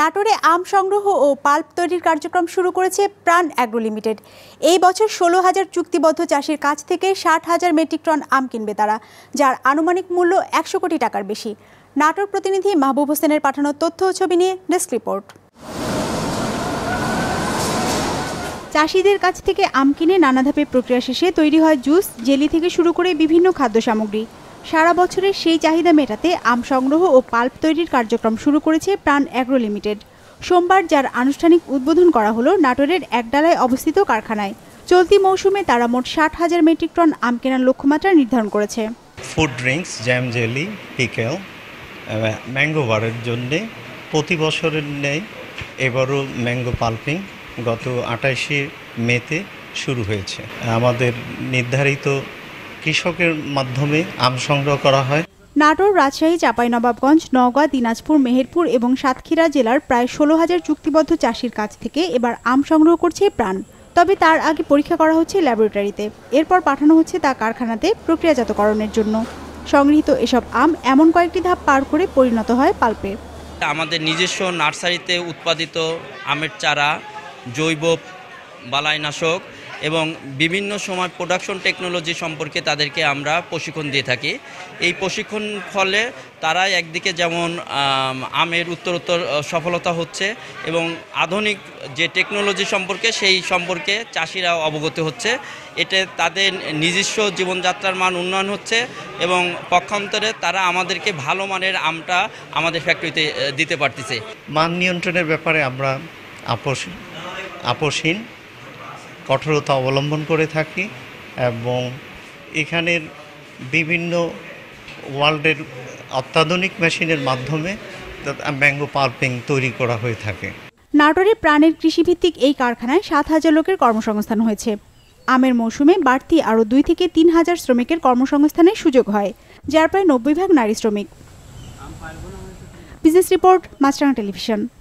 নাটোরে আম সংগ্রহ ও পাল্প তৈরির কার্যক্রম শুরু করেছে প্রাণ অ্যাগ্রো লিমিটেড এই বছর ষোলো হাজার চুক্তিবদ্ধ চাষির কাছ থেকে ষাট হাজার মেট্রিক টন আম কিনবে তারা যার আনুমানিক মূল্য একশো কোটি টাকার বেশি নাটোর প্রতিনিধি মাহবুব হোসেনের পাঠানো তথ্য ছবি নিয়ে ডেস্ক রিপোর্ট চাষিদের কাছ থেকে আম কিনে নানা ধাপে প্রক্রিয়া শেষে তৈরি হয় জুস জেলি থেকে শুরু করে বিভিন্ন খাদ্য সামগ্রী সারা বছরের সেই চাহিদা মেটাতে আম সংগ্রহ ও পাল্প তৈরির কার্যক্রম শুরু করেছে প্রাণ অ্যাগ্রো লিমিটেড সোমবার যার আনুষ্ঠানিক উদ্বোধন করা হলো নাটোরের একডালায় অবস্থিত কারখানায় চলতি মৌসুমে তারা মোট ষাট হাজার মেট্রিক টন আম কেনার লক্ষ্যমাত্রা নির্ধারণ করেছে food drinks jam jelly pickle mango বারের জন্যে প্রতি বছরের নেই এবারও ম্যাঙ্গো পাল্পিং গত আঠাশে মেতে শুরু হয়েছে আমাদের নির্ধারিত কৃষকের মাধ্যমে আম সংগ্রহ করা হয় নাটোর রাজশাহী চাঁপাইনবাবগঞ্জ নওগাঁ দিনাজপুর মেহেরপুর এবং সাতক্ষীরা জেলার প্রায় ষোলো হাজার চুক্তিবদ্ধ চাষির কাছ থেকে এবার আম সংগ্রহ করছে প্রাণ তবে তার আগে পরীক্ষা করা হচ্ছে ল্যাবরেটরিতে এরপর পাঠানো হচ্ছে তা কারখানাতে প্রক্রিয়াজাতকরণের জন্য সংগৃহীত এসব আম এমন কয়েকটি ধাপ পার করে পরিণত হয় পাল্পে আমাদের নিজস্ব নার্সারিতে উৎপাদিত আমের চারা জৈব বালাইনাশক এবং বিভিন্ন সময় প্রোডাকশন টেকনোলজি সম্পর্কে তাদেরকে আমরা প্রশিক্ষণ দিয়ে থাকি এই প্রশিক্ষণ ফলে তারা একদিকে যেমন আমের উত্তরোত্তর সফলতা হচ্ছে এবং আধুনিক যে টেকনোলজি সম্পর্কে সেই সম্পর্কে চাষিরা অবগত হচ্ছে এতে তাদের নিজস্ব জীবনযাত্রার মান উন্নয়ন হচ্ছে এবং পক্ষান্তরে তারা আমাদেরকে ভালো মানের আমটা আমাদের ফ্যাক্টরিতে দিতে পারতেছে মান নিয়ন্ত্রণের ব্যাপারে আমরা আপোষ আপোষহীন কঠোরতা অবলম্বন করে থাকি এবং এখানের বিভিন্ন ওয়ার্ল্ডের অত্যাধুনিক মেশিনের মাধ্যমে ম্যাঙ্গো পার্পিং তৈরি করা হয়ে থাকে নাটোরে প্রাণের কৃষিভিত্তিক এই কারখানায় সাত হাজার লোকের কর্মসংস্থান হয়েছে আমের মৌসুমে বাড়তি আরও দুই থেকে তিন হাজার শ্রমিকের কর্মসংস্থানের সুযোগ হয় যার প্রায় নব্বই ভাগ নারী শ্রমিক বিজনেস রিপোর্ট মাস্টার টেলিভিশন